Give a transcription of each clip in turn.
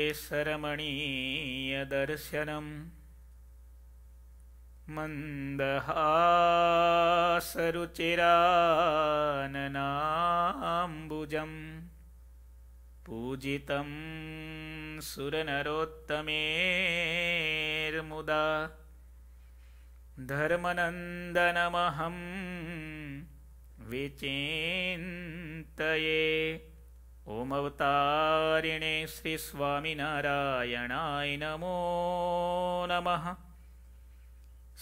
ेशरमणीयदर्शनम् मन्दहासरुचिराननाम्बुजं पूजितं सुरनरोत्तमेर्मुदा धर्मनन्दनमहं विचिन्तये ॐ अवतारिणे श्रीस्वामिनारायणाय नमो नमः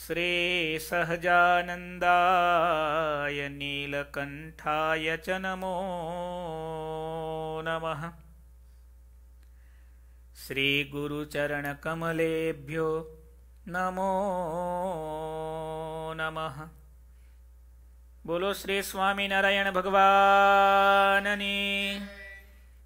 श्रीसहजानन्दाय नीलकण्ठाय च नमो नमः श्रीगुरुचरणकमलेभ्यो नमो नमः બોલો શ્રી સ્વામિનારાયણ ભગવાનની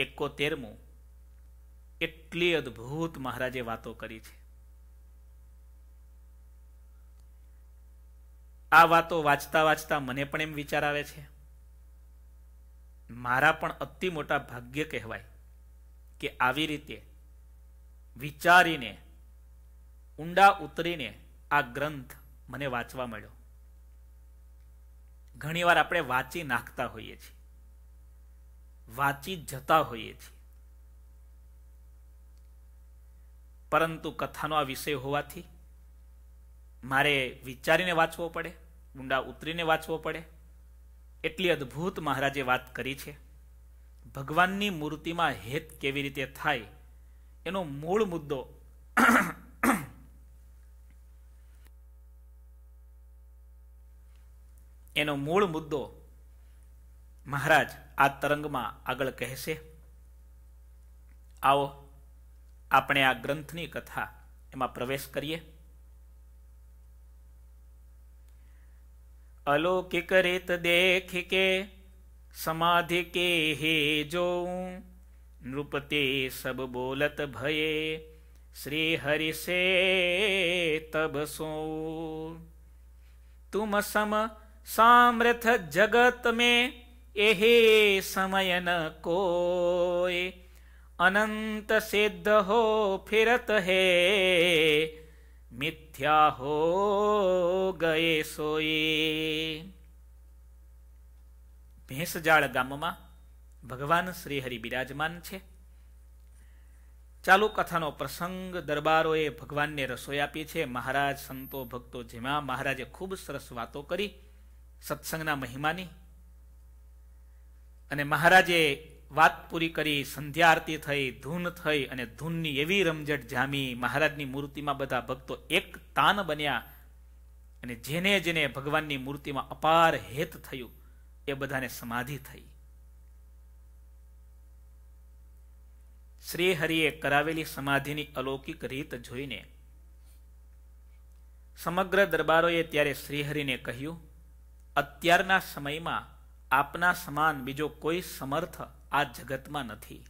એકોતેરમું એટલી અદ્ભુત મહારાજે વાતો કરી છે આ વાતો વાંચતા વાંચતા મને પણ એમ વિચાર આવે છે મારા પણ અતિ મોટા ભાગ્ય કહેવાય કે આવી રીતે વિચારીને ઊંડા ઉતરીને આ ગ્રંથ મને વાંચવા મળ્યો ઘણીવાર આપણે વાંચી નાખતા હોઈએ છીએ વાંચી જતા હોઈએ છીએ પરંતુ કથાનો આ વિષય હોવાથી મારે વિચારીને વાંચવો પડે ઊંડા ઉતરીને વાંચવો પડે એટલી અદ્ભુત મહારાજે વાત કરી છે ભગવાનની મૂર્તિમાં હેત કેવી રીતે થાય એનો મૂળ મુદ્દો એનો મૂળ મુદ્દો મહારાજ આ તરંગમાં આગળ કહેશે આવો આપણે આ ગ્રંથની કથા એમાં પ્રવેશ કરીએ અલૌકિક રીત દેખ કે સમાધિ કે હે જો નૃપતે સબ બોલત ભયે શ્રી હરિ સે તબ સો તુમ સમ સામ્રથ જગત મેં એહે સમયન કોઈ અનંત સિદ્ધ હો ફિરત હે મિથ્યા હો ગયે સોયે ભેંસજાળ ગામમાં ભગવાન શ્રીહરિ બિરાજમાન છે ચાલુ કથાનો પ્રસંગ દરબારોએ ભગવાનને રસોઈ આપી છે મહારાજ સંતો ભક્તો જેમાં મહારાજે ખૂબ સરસ વાતો કરી સત્સંગના મહિમાની અને મહારાજે વાત પૂરી કરી સંધ્યા આરતી થઈ ધૂન થઈ અને ધૂનની એવી રમઝટ જામી મહારાજની મૂર્તિમાં બધા ભક્તો એક તાન બન્યા અને જેને જેને ભગવાનની મૂર્તિમાં અપાર હેત થયું એ બધાને સમાધિ થઈ શ્રી કરાવેલી સમાધિની અલૌકિક રીત જોઈને સમગ્ર દરબારોએ ત્યારે શ્રીહરિને કહ્યું અત્યારના સમયમાં આપના સમાન બીજો કોઈ સમર્થ આ જગતમાં નથી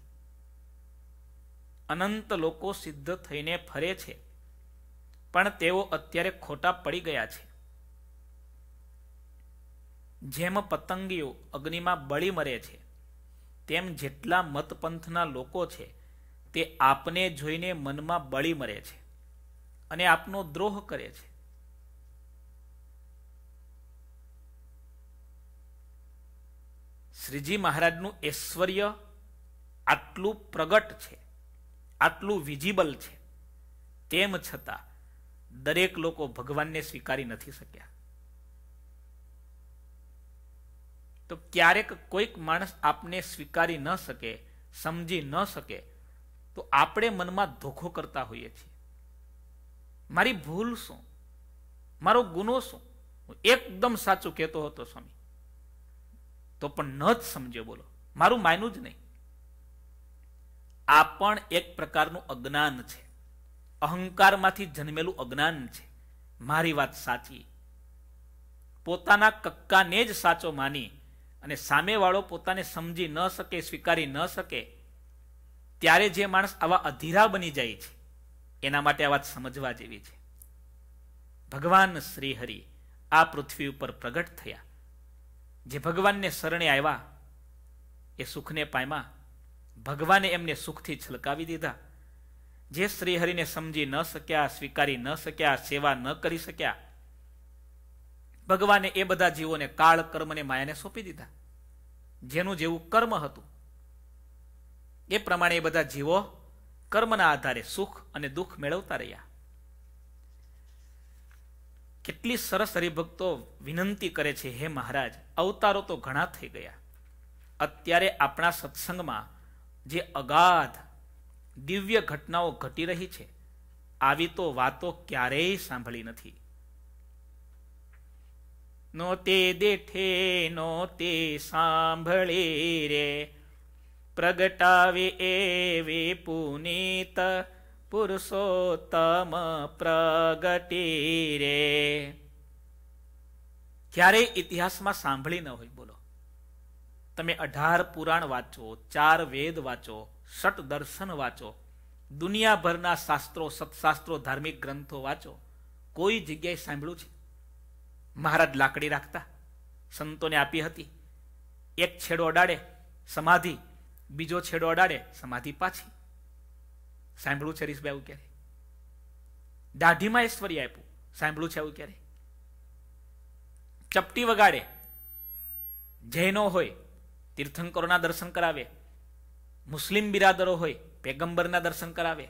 અનંત લોકો સિદ્ધ થઈને ફરે છે પણ તેઓ અત્યારે ખોટા પડી ગયા છે જેમ પતંગીઓ અગ્નિમાં બળી મરે છે તેમ જેટલા મતપંથના લોકો છે તે આપને જોઈને મનમાં બળી મરે છે અને આપનો દ્રોહ કરે છે શ્રીજી મહારાજનું ઐશ્વર્ય આટલું પ્રગટ છે આટલું વિઝિબલ છે તેમ છતાં દરેક લોકો ભગવાનને સ્વીકારી નથી શક્યા તો ક્યારેક કોઈક માણસ આપને સ્વીકારી ન શકે સમજી ન શકે તો આપણે મનમાં ધોખો કરતા હોઈએ છીએ મારી ભૂલ શું મારો ગુનો શું હું એકદમ સાચું કહેતો હતો સ્વામી તો પણ ન જ સમજ્યો બોલો મારું માયનું જ નહીં આ પણ એક પ્રકારનું અજ્ઞાન છે અહંકારમાંથી જન્મેલું અજ્ઞાન છે મારી વાત સાચી પોતાના કક્કાને જ સાચો માની અને સામેવાળો પોતાને સમજી ન શકે સ્વીકારી ન શકે ત્યારે જે માણસ આવા અધીરા બની જાય છે એના માટે આ વાત સમજવા જેવી છે ભગવાન શ્રીહરિ આ પૃથ્વી ઉપર પ્રગટ થયા જે ભગવાનને શરણે આવ્યા એ સુખને પામ્યા ભગવાને એમને સુખથી છલકાવી દીધા જે શ્રીહરિને સમજી ન શક્યા સ્વીકારી ન શક્યા સેવા ન કરી શક્યા ભગવાને એ બધા જીવોને કાળ કર્મને માયાને સોંપી દીધા જેનું જેવું કર્મ હતું એ પ્રમાણે એ બધા જીવો કર્મના આધારે સુખ અને દુઃખ મેળવતા રહ્યા કેટલી સરસ હરિભક્તો વિનંતી કરે છે હે મહારાજ અવતારો તો ઘણા થઈ ગયા અત્યારે આપણા સત્સંગમાં જે અગાધ દિવ્ય ઘટનાઓ ઘટી રહી છે આવી તો વાતો ક્યારેય સાંભળી નથી નો તે દેઠે નો તે સાંભળે રે પ્રગટાવે એ વે પુનીત પુરુષોત્તમ પ્રગટી રે ક્યારેય ઇતિહાસમાં સાંભળી ન હોય બોલો તમે અઢાર પુરાણ વાંચો ચાર વેદ વાંચો સટ દર્શન વાંચો દુનિયાભરના શાસ્ત્રો સત્શાસ્ત્રો ધાર્મિક ગ્રંથો વાંચો કોઈ જગ્યાએ સાંભળ્યું છે મહારાજ લાકડી રાખતા સંતોને આપી હતી એક છેડો અડાડે સમાધિ બીજો છેડો અડાડે સમાધિ પાછી સાંભળ્યું છે રીસભાઈ આવું ક્યારે દાઢીમાં ઐશ્વર્ય આપ્યું સાંભળ્યું છે આવું ક્યારે ચપટી વગાડે જૈનો હોય તીર્થંકરોના દર્શન કરાવે મુસ્લિમ બિરાદરો હોય પેગંબરના દર્શન કરાવે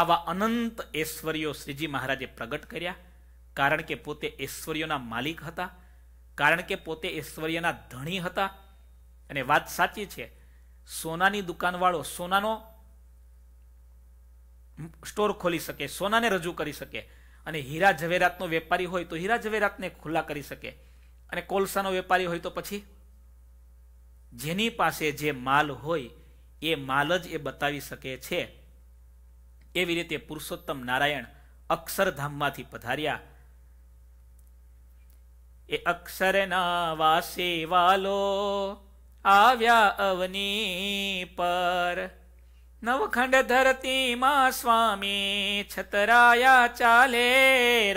આવા અનંત ઐશ્વર્યો શ્રીજી મહારાજે પ્રગટ કર્યા કારણ કે પોતે ઐશ્વર્યોના માલિક હતા કારણ કે પોતે ઐશ્વર્યના ધણી હતા અને વાત સાચી છે સોનાની દુકાનવાળો સોનાનો સ્ટોર ખોલી શકે સોનાને રજૂ કરી શકે અને હીરા ઝવેરાતનો વેપારી હોય તો હીરા ઝવેરાતને ખુલ્લા કરી શકે અને કોલસાનો વેપારી હોય તો પછી જેની પાસે જે માલ હોય એ માલ જ એ બતાવી શકે છે એવી રીતે પુરુષોત્તમ નારાયણ અક્ષરધામમાંથી પધાર્યા એ અક્ષરના વાસે વાલો આવ્યા અવની પર નવખંડ ધરતીમાં સ્વામી છતરાયા ચાલે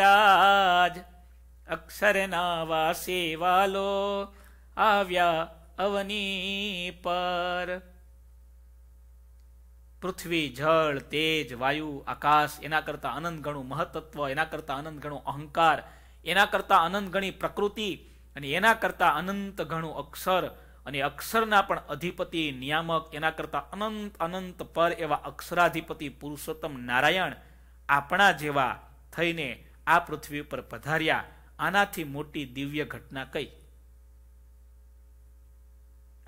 રાજ અક્ષરના વાસી વાલો આવ્યા અવની પર પૃથ્વી જળ તેજ વાયુ આકાશ એના કરતા અનંત ગણું મહતત્વ એના કરતા અનંત ગણું અહંકાર એના કરતા અનંત ગણી પ્રકૃતિ અને એના કરતા અનંત ગણું અક્ષર અને અક્ષરના પણ અધિપતિ નિયામક એના કરતાં અનંત અનંત પર એવા અક્ષરાધિપતિ પુરુષોત્તમ નારાયણ આપણા જેવા થઈને આ પૃથ્વી પર પધાર્યા આનાથી મોટી દિવ્ય ઘટના કઈ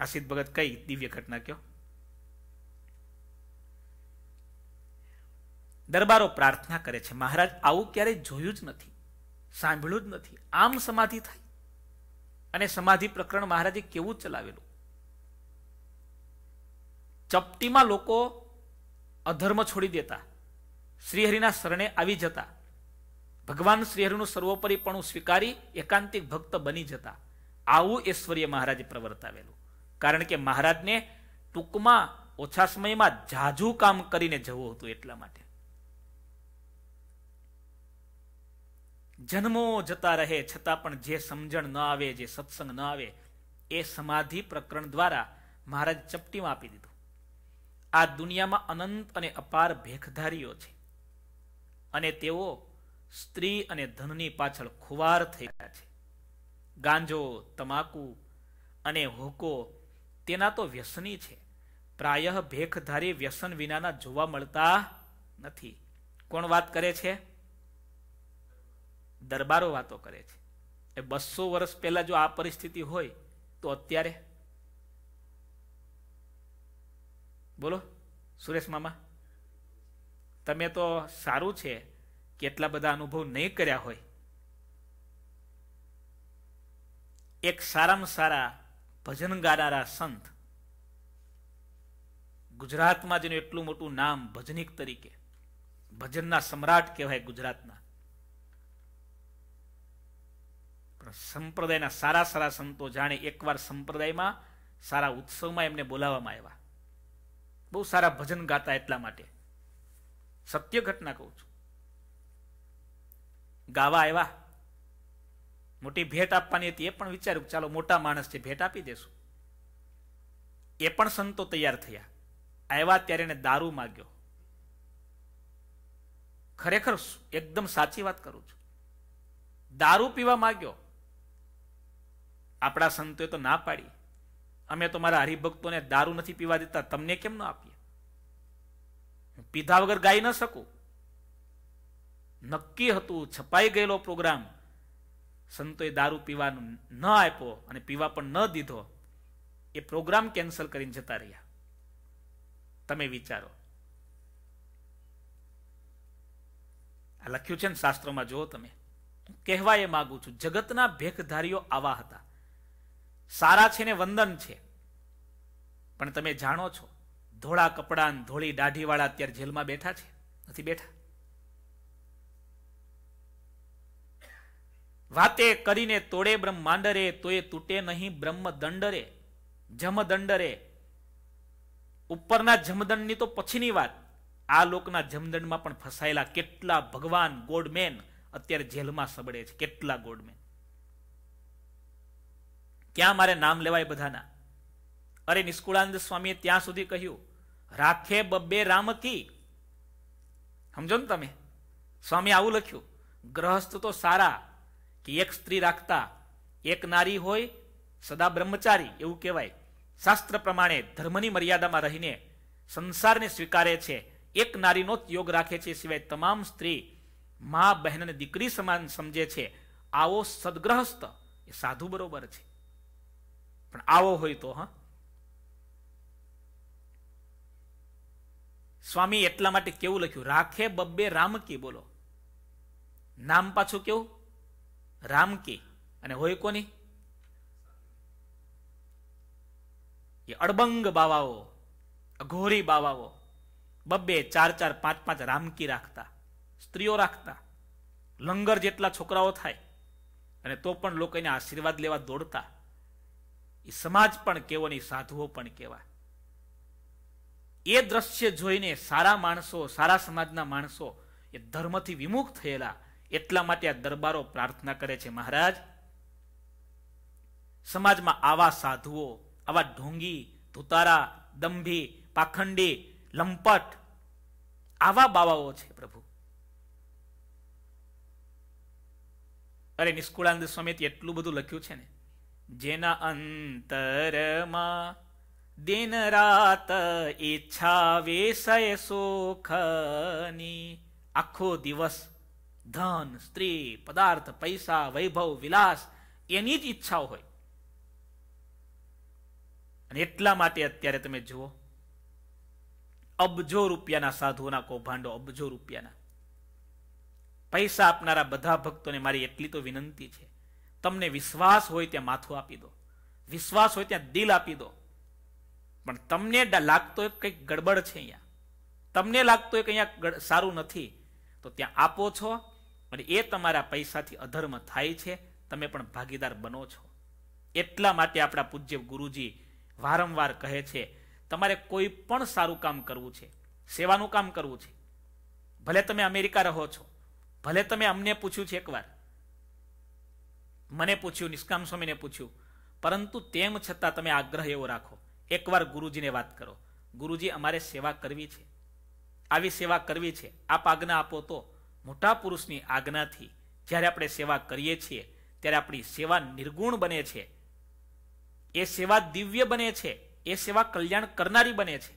આશિત ભગત કઈ દિવ્ય ઘટના કયો દરબારો પ્રાર્થના કરે છે મહારાજ આવું ક્યારેય જોયું જ નથી સાંભળ્યું જ નથી આમ સમાધિ થાય અને સમાધિ પ્રકરણ મહારાજે કેવું ચલાવેલું ચપટીમાં લોકો અધર્મ છોડી દેતા શ્રીહરિના શરણે આવી જતા ભગવાન શ્રીહરિનું સર્વોપરીપણું સ્વીકારી એકાંતિક ભક્ત બની જતા આવું ઐશ્વર્ય મહારાજે પ્રવર્તાવેલું કારણ કે મહારાજને ટૂંકમાં ઓછા સમયમાં જાજુ કામ કરીને જવું હતું એટલા માટે જન્મો જતા રહે છતાં પણ જે સમજણ ન આવે જે સત્સંગ ન આવે એ સમાધિ પ્રકરણ દ્વારા મહારાજ ચપટીમાં આપી દીધું આ દુનિયામાં અનંત અને અપાર ભેખધારીઓ છે અને તેઓ સ્ત્રી અને ધનની પાછળ ખુવાર થઈ ગયા છે ગાંજો તમાકુ અને હોકો તેના તો વ્યસની છે પ્રાય ભેખધારી વ્યસન વિનાના જોવા મળતા નથી કોણ વાત કરે છે દરબારો વાતો કરે છે એ બસો વર્ષ પહેલાં જો આ પરિસ્થિતિ હોય તો અત્યારે બોલો સુરેશ મામા તમે તો સારું છે કે એટલા બધા અનુભવ નહીં કર્યા હોય એક સારામાં સારા ભજન ગાનારા સંત ગુજરાતમાં જેનું એટલું મોટું નામ ભજનિક તરીકે ભજનના સમ્રાટ કહેવાય ગુજરાતના સંપ્રદાયના સારા સારા સંતો જાણે એકવાર સંપ્રદાયમાં સારા ઉત્સવમાં એમને બોલાવવામાં આવ્યા બહુ સારા ભજન ગાતા એટલા માટે સત્ય ઘટના કહું છું ગાવા આવ્યા મોટી ભેટ આપવાની હતી એ પણ વિચાર્યું ચાલો મોટા માણસ છે ભેટ આપી દેશું એ પણ સંતો તૈયાર થયા આવ્યા ત્યારે એને દારૂ માગ્યો ખરેખર એકદમ સાચી વાત કરું છું દારૂ પીવા માગ્યો આપણા સંતોએ તો ના પાડી અમે તો મારા હરિભક્તોને દારૂ નથી પીવા દેતા તમને કેમ ન આપીએ પીધા વગર ગાઈ ન શકું નક્કી હતું છપાઈ ગયેલો પ્રોગ્રામ સંતોએ દારૂ પીવાનું ન આપ્યો અને પીવા પણ ન દીધો એ પ્રોગ્રામ કેન્સલ કરીને જતા રહ્યા તમે વિચારો આ લખ્યું છે ને શાસ્ત્રોમાં જુઓ તમે કહેવા એ માગું છું જગતના ભેખધારીઓ આવા હતા સારા છે ને વંદન છે પણ તમે જાણો છો ધોળા કપડાં ધોળી દાઢીવાળા અત્યારે જેલમાં બેઠા છે નથી બેઠા વાતે કરીને તોડે બ્રહ્માંડરે તો એ તૂટે નહીં બ્રહ્મ દંડરે જમદંડરે ઉપરના જમદંડની તો પછીની વાત આ લોકના જમદંડમાં પણ ફસાયેલા કેટલા ભગવાન ગોડમેન અત્યારે જેલમાં સબડે છે કેટલા ગોડમેન ક્યાં મારે નામ લેવાય બધાના અરે નિષ્કુળાનંદ સ્વામીએ ત્યાં સુધી કહ્યું રાખે બબ્બે રામ કી સમજો ને તમે સ્વામી આવું લખ્યું ગ્રહસ્થ તો સારા કે એક સ્ત્રી રાખતા એક નારી હોય સદા બ્રહ્મચારી એવું કહેવાય શાસ્ત્ર પ્રમાણે ધર્મની મર્યાદામાં રહીને સંસારને સ્વીકારે છે એક નારીનો જ યોગ રાખે છે સિવાય તમામ સ્ત્રી મા બહેન અને દીકરી સમાન સમજે છે આવો સદગ્રહસ્થ એ સાધુ બરોબર છે પણ આવો હોય તો હા સ્વામી એટલા માટે કેવું લખ્યું રાખે બબ્બે રામકી બોલો નામ પાછું કેવું રામકી અને હોય કોની એ અડબંગ બાવાઓ અઘોરી બાવાઓ બબ્બે ચાર ચાર પાંચ પાંચ રામકી રાખતા સ્ત્રીઓ રાખતા લંગર જેટલા છોકરાઓ થાય અને તો પણ લોકો એને આશીર્વાદ લેવા દોડતા સમાજ પણ કેવો ને સાધુઓ પણ કેવા એ દ્રશ્ય જોઈને સારા માણસો સારા સમાજના માણસો એ ધર્મથી વિમુખ થયેલા એટલા માટે આ દરબારો પ્રાર્થના કરે છે મહારાજ સમાજમાં આવા સાધુઓ આવા ઢોંગી ધુતારા દંભી પાખંડી લંપટ આવા બાવાઓ છે પ્રભુ અરે નિષ્કુળાનંદ સ્વામી એટલું બધું લખ્યું છે ને જેના અંતરમાં દિન રાત ઈચ્છા વિષય સુખની આખો દિવસ ધન સ્ત્રી પદાર્થ પૈસા વૈભવ વિલાસ એની જ ઈચ્છાઓ હોય અને એટલા માટે અત્યારે તમે જુઓ અબજો રૂપિયાના સાધુઓના કૌભાંડો અબજો રૂપિયાના પૈસા આપનારા બધા ભક્તોને મારી એટલી તો વિનંતી છે તમને વિશ્વાસ હોય ત્યાં માથું આપી દો વિશ્વાસ હોય ત્યાં દિલ આપી દો પણ તમને લાગતો હોય કંઈક ગડબડ છે અહીંયા તમને લાગતો હોય કે અહીંયા સારું નથી તો ત્યાં આપો છો અને એ તમારા પૈસાથી અધર્મ થાય છે તમે પણ ભાગીદાર બનો છો એટલા માટે આપણા પૂજ્ય ગુરુજી વારંવાર કહે છે તમારે કોઈ પણ સારું કામ કરવું છે સેવાનું કામ કરવું છે ભલે તમે અમેરિકા રહો છો ભલે તમે અમને પૂછ્યું છે એકવાર મને પૂછ્યું નિષ્કામ સ્વામીને પૂછ્યું પરંતુ તેમ છતાં તમે આગ્રહ એવો રાખો એકવાર ગુરુજીને વાત કરો ગુરુજી અમારે સેવા કરવી છે આવી સેવા કરવી છે આપ આજ્ઞા આપો તો મોટા પુરુષની આજ્ઞાથી જ્યારે આપણે સેવા કરીએ છીએ ત્યારે આપણી સેવા નિર્ગુણ બને છે એ સેવા દિવ્ય બને છે એ સેવા કલ્યાણ કરનારી બને છે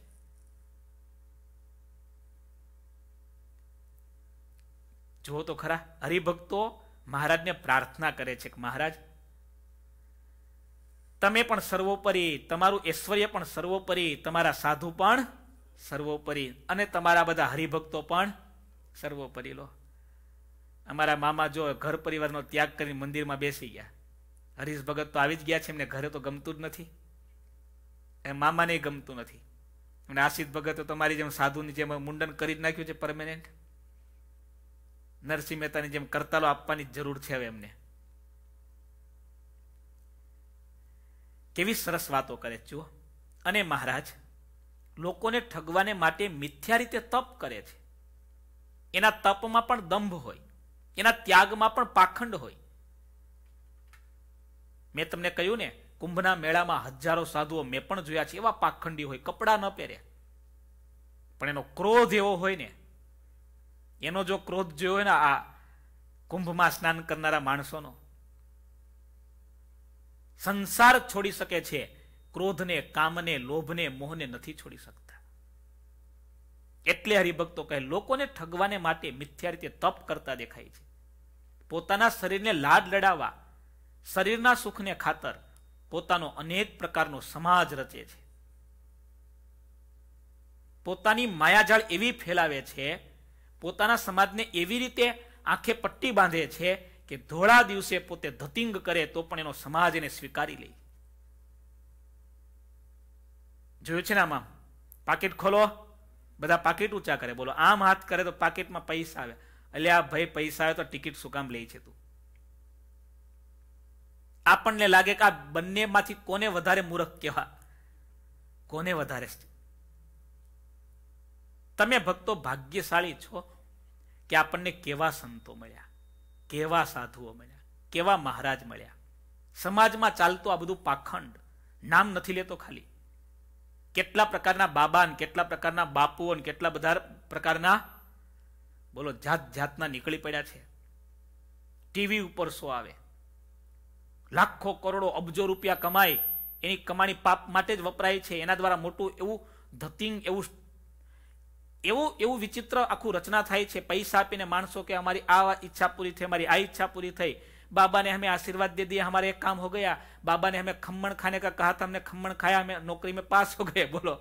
જુઓ તો ખરા હરિભક્તો મહારાજને પ્રાર્થના કરે છે કે મહારાજ તમે પણ સર્વોપરી તમારું ઐશ્વર્ય પણ સર્વોપરી તમારા સાધુ પણ સર્વોપરી અને તમારા બધા હરિભક્તો પણ સર્વોપરી લો અમારા મામા જો ઘર પરિવારનો ત્યાગ કરી મંદિરમાં બેસી ગયા હરીશ ભગત તો આવી જ ગયા છે એમને ઘરે તો ગમતું જ નથી એ મામાને ગમતું નથી અને આશિત ભગત તો તમારી જેમ સાધુની જેમ મુંડન કરી જ નાખ્યું છે પરમેનન્ટ નરસિંહ મહેતાની જેમ કરતાલો આપવાની જરૂર છે હવે એમને કેવી સરસ વાતો કરે જુઓ અને મહારાજ લોકોને ઠગવાને માટે મિથ્યા રીતે તપ કરે છે એના તપમાં પણ દંભ હોય એના ત્યાગમાં પણ પાખંડ હોય મેં તમને કહ્યું ને કુંભના મેળામાં હજારો સાધુઓ મેં પણ જોયા છે એવા પાખંડી હોય કપડાં ન પહેરે પણ એનો ક્રોધ એવો હોય ને એનો જો ક્રોધ જોયો હોય ને આ કુંભમાં સ્નાન કરનારા માણસોનો સંસાર છોડી શકે છે ક્રોધને કામને લોભને મોહને નથી છોડી શકતા એટલે હરિભક્તો કહે લોકોને ઠગવાને માટે મિથ્યા રીતે તપ કરતા દેખાય છે પોતાના શરીરને લાડ લડાવવા શરીરના સુખને ખાતર પોતાનો અનેક પ્રકારનો સમાજ રચે છે પોતાની માયાજાળ એવી ફેલાવે છે પોતાના સમાજને એવી રીતે આંખે પટ્ટી બાંધે છે કે ધોળા દિવસે પોતે ધતિંગ કરે તો પણ એનો સમાજ એને સ્વીકારી લે જોયું છે ને આમાં પાકીટ ખોલો બધા પાકેટ ઊંચા કરે બોલો આમ હાથ કરે તો પાકેટમાં પૈસા આવે એટલે આ ભાઈ પૈસા આવે તો ટિકિટ શું કામ લે છે તું આપણને લાગે કે આ બંનેમાંથી કોને વધારે મૂર્ખ કહેવા કોને વધારે તમે ભક્તો ભાગ્યશાળી છો કે આપણને કેવા સંતો મળ્યા કેવા સાધુઓ મળ્યા કેવા મહારાજ મળ્યા સમાજમાં ચાલતું આ બધું પાખંડ નામ નથી લેતો ખાલી કેટલા પ્રકારના બાબા કેટલા પ્રકારના બાપુઓ ને કેટલા બધા પ્રકારના બોલો જાત જાતના નીકળી પડ્યા છે ટીવી ઉપર શો આવે લાખો કરોડો અબજો રૂપિયા કમાય એની કમાણી પાપ માટે જ વપરાય છે એના દ્વારા મોટું એવું ધતિંગ એવું એવું એવું વિચિત્ર આખું રચના થાય છે પૈસા આપીને માણસો કે અમારી આ ઈચ્છા પૂરી થઈ મારી આ ઈચ્છા પૂરી થઈ બાબાને અમે આશીર્વાદ દે દિયા અમારે એક કામ હો ગયા બાબાને અમે ખમણ ખાને કા કહા તમને ખમણ ખાયા અમે નોકરી મેં પાસ હો ગયા બોલો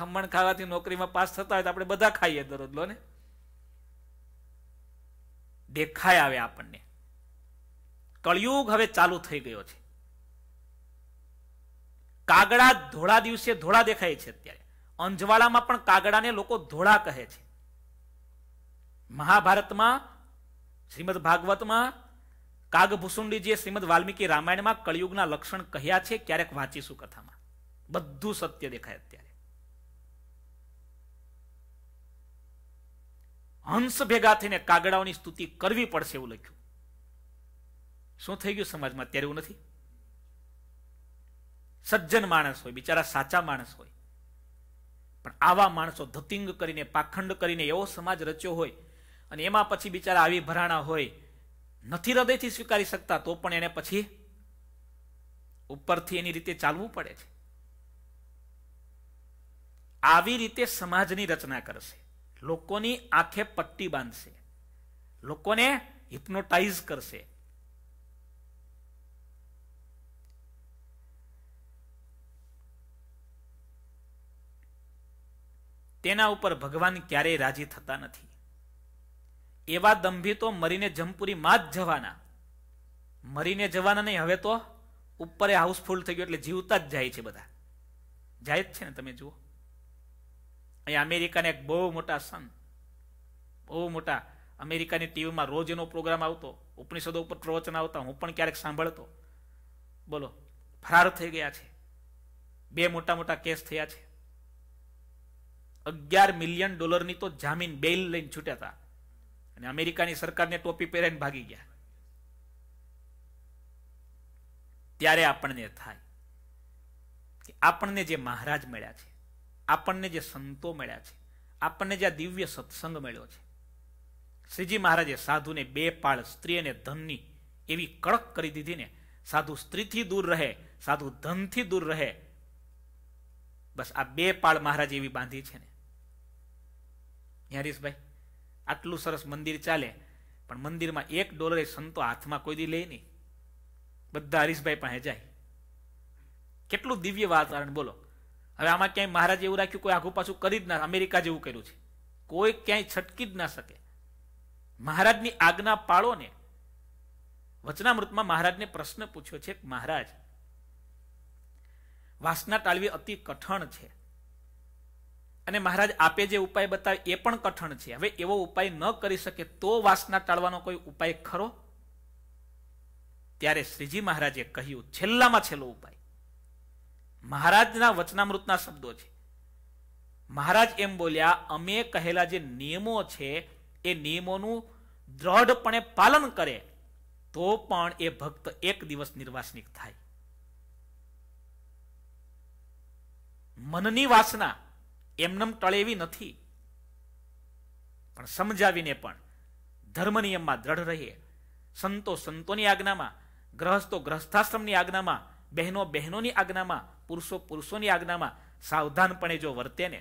ખમણ ખાવાથી નોકરીમાં પાસ થતા હોય તો આપણે બધા ખાઈએ દરરોજ લો ને દેખાય આવે આપણને કળિયુગ હવે ચાલુ થઈ ગયો છે કાગડા ધોળા દિવસે ધોળા દેખાય છે અત્યારે અંજવાળામાં પણ કાગડાને લોકો ધોળા કહે છે મહાભારતમાં શ્રીમદ ભાગવતમાં કાગભૂસુંડીજીએ શ્રીમદ વાલ્મીકી રામાયણમાં કળિયુગના લક્ષણ કહ્યા છે ક્યારેક વાંચીશું કથામાં બધું સત્ય દેખાય અત્યારે હંસ ભેગા થઈને કાગડાઓની સ્તુતિ કરવી પડશે એવું લખ્યું શું થઈ ગયું સમાજમાં અત્યારે એવું નથી સજ્જન માણસ હોય બિચારા સાચા માણસ હોય પણ આવા માણસો ધતિંગ કરીને પાખંડ કરીને એવો સમાજ રચ્યો હોય અને એમાં પછી બિચારા આવી ભરાણા હોય નથી હૃદયથી સ્વીકારી શકતા તો પણ એને પછી ઉપરથી એની રીતે ચાલવું પડે છે આવી રીતે સમાજની રચના કરશે લોકોની આંખે પટ્ટી બાંધશે લોકોને હિપ્નોટાઇઝ કરશે તેના ઉપર ભગવાન ક્યારેય રાજી થતા નથી એવા દંભી તો મરીને જમપુરીમાં જ જવાના મરીને જવાના નહીં હવે તો ઉપર હાઉસફુલ થઈ ગયું એટલે જીવતા જ જાય છે બધા જાય જ છે ને તમે જુઓ અહીંયા અમેરિકાના એક બહુ મોટા સન બહુ મોટા અમેરિકાની ટીવીમાં રોજ એનો પ્રોગ્રામ આવતો ઉપનિષદો ઉપર પ્રવચન આવતા હું પણ ક્યારેક સાંભળતો બોલો ફરાર થઈ ગયા છે બે મોટા મોટા કેસ થયા છે અગિયાર મિલિયન ડોલરની તો જામીન બેઇલ લઈને છૂટ્યા હતા અને અમેરિકાની સરકારને ટોપી પહેરાઈને ભાગી ગયા ત્યારે આપણને થાય કે આપણને જે મહારાજ મળ્યા છે આપણને જે સંતો મળ્યા છે આપણને જે દિવ્ય સત્સંગ મળ્યો છે શ્રીજી મહારાજે સાધુને બે પાળ સ્ત્રી અને ધનની એવી કડક કરી દીધી ને સાધુ સ્ત્રીથી દૂર રહે સાધુ ધનથી દૂર રહે બસ આ બે પાળ મહારાજ એવી બાંધી છે ને હરીશભાઈ આટલું સરસ મંદિર ચાલે પણ મંદિરમાં એક ડોલર એ સંતો હાથમાં કોઈ દી લે નહીં બધા હરીશભાઈ પાસે જાય કેટલું દિવ્ય વાતાવરણ બોલો હવે આમાં ક્યાંય મહારાજ એવું રાખ્યું કોઈ આગુ પાછું કરી જ ના અમેરિકા જેવું કર્યું છે કોઈ ક્યાંય છટકી જ ના શકે મહારાજની આજ્ઞા પાળો ને વચનામૃતમાં મહારાજને પ્રશ્ન પૂછ્યો છે મહારાજ વાસના ટાળવી અતિ કઠણ છે અને મહારાજ આપે જે ઉપાય બતાવે એ પણ કઠણ છે હવે એવો ઉપાય ન કરી શકે તો વાસના ટાળવાનો કોઈ ઉપાય ખરો ત્યારે શ્રીજી મહારાજે કહ્યું છેલ્લામાં છેલ્લો ઉપાય મહારાજના વચનામૃતના શબ્દો છે મહારાજ એમ બોલ્યા અમે કહેલા જે નિયમો છે એ નિયમોનું દ્રઢપણે પાલન કરે તો પણ એ ભક્ત એક દિવસ નિર્વાસનિક થાય મનની વાસના એમનેમ ટળેવી નથી પણ સમજાવીને પણ ધર્મ નિયમમાં દ્રઢ રહીએ સંતો સંતોની આજ્ઞામાં ગ્રહસ્થો ગ્રહસ્થાશ્રમની આજ્ઞામાં બહેનો બહેનોની આજ્ઞામાં પુરુષો પુરુષોની આજ્ઞામાં સાવધાનપણે જો વર્તે ને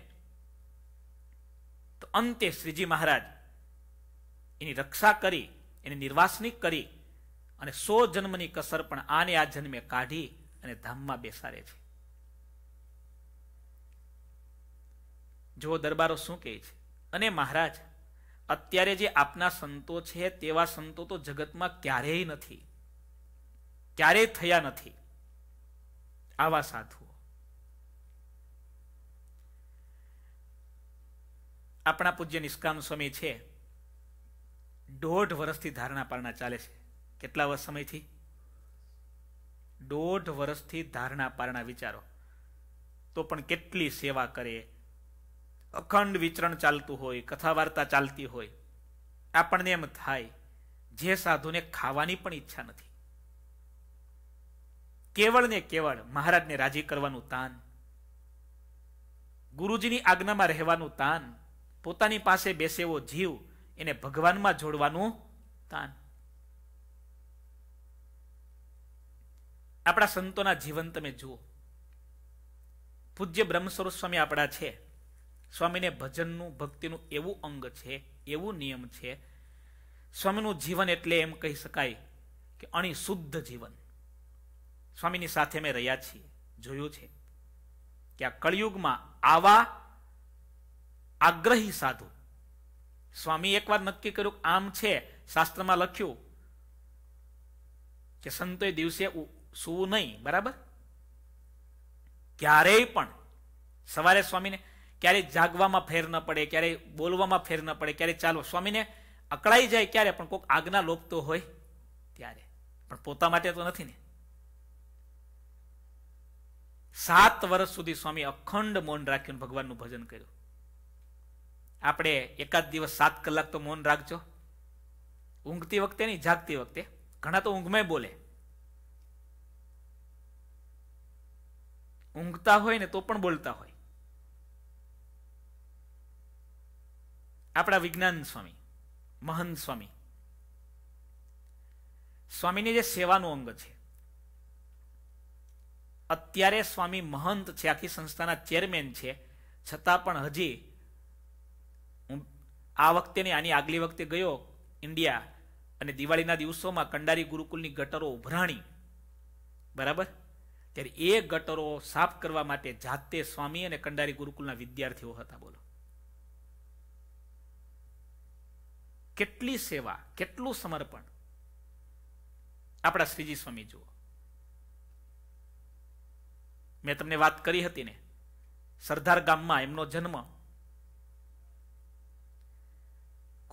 તો અંતે શ્રીજી મહારાજ એની રક્ષા કરી એની નિર્વાસની કરી અને સો જન્મની કસર પણ આને આ જન્મે કાઢી અને ધામમાં બેસાડે છે જો દરબારો શું કહે છે અને મહારાજ અત્યારે જે આપના સંતો છે તેવા સંતો તો જગતમાં ક્યારેય નથી ક્યારેય થયા નથી આવા સાધુઓ આપણા પૂજ્ય નિષ્કામ સ્વામી છે દોઢ વર્ષથી ધારણા પારણા ચાલે છે કેટલા વર્ષ સમયથી દોઢ વર્ષથી ધારણા પારણા વિચારો તો પણ કેટલી સેવા કરે અખંડ વિચરણ ચાલતું હોય કથા વાર્તા ચાલતી હોય આપણને એમ થાય જે સાધુને ખાવાની પણ ઈચ્છા નથી કેવળ ને કેવળ મહારાજને રાજી કરવાનું તાન ગુરુજીની આજ્ઞામાં રહેવાનું તાન પોતાની પાસે બેસેવો જીવ એને ભગવાનમાં જોડવાનું તાન આપણા સંતોના જીવન તમે જુઓ પૂજ્ય બ્રહ્મસ્વરૂપ સ્વામી આપણા છે સ્વામીને ભજનનું ભક્તિનું એવું અંગ છે એવું નિયમ છે સ્વામીનું જીવન એટલે એમ કહી શકાય કે અણિશુદ્ધ જીવન સ્વામીની સાથે અમે રહ્યા છીએ જોયું છે કે આ કળિયુગમાં આવા આગ્રહી સાધુ સ્વામી એકવાર નક્કી કર્યું આમ છે શાસ્ત્રમાં લખ્યું કે સંતોએ દિવસે સૂવું નહીં બરાબર ક્યારેય પણ સવારે સ્વામીને ક્યારેય જાગવામાં ફેર ન પડે ક્યારેય બોલવામાં ફેર ન પડે ક્યારેય ચાલો સ્વામીને અકળાઈ જાય ક્યારે પણ કોઈક આજ્ઞા લોપતો હોય ત્યારે પણ પોતા માટે તો નથી ને સાત વર્ષ સુધી સ્વામી અખંડ મૌન રાખ્યું ભગવાનનું ભજન કર્યું આપણે એકાદ દિવસ સાત કલાક તો મૌન રાખજો ઊંઘતી વખતે નહીં જાગતી વખતે ઘણા તો ઊંઘમાં બોલે ઊંઘતા હોય ને તો પણ બોલતા હોય આપણા વિજ્ઞાન સ્વામી મહંત સ્વામી સ્વામીની જે સેવાનું અંગ છે અત્યારે સ્વામી મહંત છે આખી સંસ્થાના ચેરમેન છે છતાં પણ હજી હું આ વખતે ને આની આગલી વખતે ગયો ઇન્ડિયા અને દિવાળીના દિવસોમાં કંડારી ગુરુકુલની ગટરો ઉભરાણી બરાબર ત્યારે એ ગટરો સાફ કરવા માટે જાતે સ્વામી અને કંડારી ગુરુકુલના વિદ્યાર્થીઓ હતા બોલો કેટલી સેવા કેટલું સમર્પણ આપણા શ્રીજી સ્વામી જુઓ મેં તમને વાત કરી હતી ને સરદાર ગામમાં એમનો જન્મ